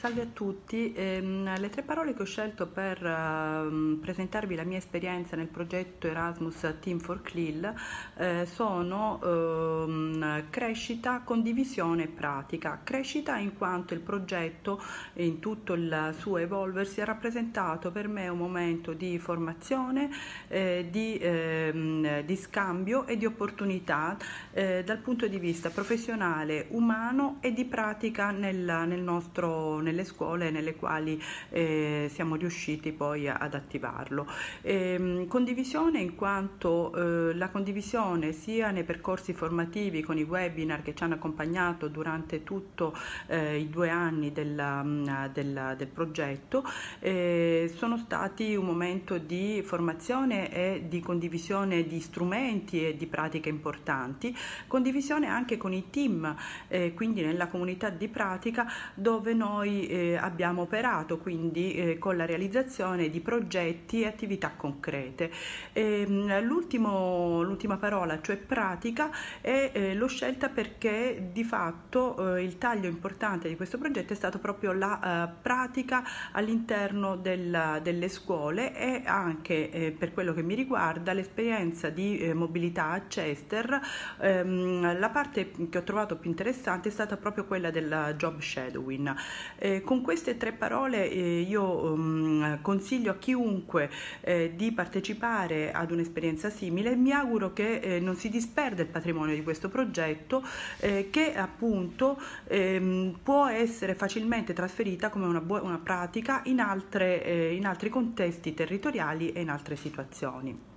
Salve a tutti, eh, le tre parole che ho scelto per eh, presentarvi la mia esperienza nel progetto Erasmus Team for CLIL eh, sono ehm, crescita, condivisione e pratica. Crescita in quanto il progetto in tutto il suo evolversi ha rappresentato per me un momento di formazione, eh, di, ehm, di, scambio e di opportunità eh, dal punto di vista professionale, umano e di pratica nel, nel nostro nelle scuole nelle quali eh, siamo riusciti poi ad attivarlo. E, ehm, condivisione in quanto eh, la condivisione sia nei percorsi formativi con i webinar che ci hanno accompagnato durante tutti eh, i due anni della, mm, della, del progetto eh, sono stati un momento di formazione e di condivisione di strumenti e di pratiche importanti, condivisione anche con i team, eh, quindi nella comunità di pratica dove noi eh, abbiamo operato quindi eh, con la realizzazione di progetti e attività concrete. Ehm, l'ultima parola, cioè pratica, è, eh, l'ho scelta perché di fatto eh, il taglio importante di questo progetto è stato proprio la eh, pratica all'interno della, delle scuole e anche per quello che mi riguarda l'esperienza di mobilità a Chester, ehm, la parte che ho trovato più interessante è stata proprio quella del job shadowing. Eh, eh, con queste tre parole eh, io um, consiglio a chiunque eh, di partecipare ad un'esperienza simile e mi auguro che eh, non si disperda il patrimonio di questo progetto eh, che appunto ehm, può essere facilmente trasferita come una, buona pratica in, altre, eh, in altri contesti territoriali e in altre situazioni.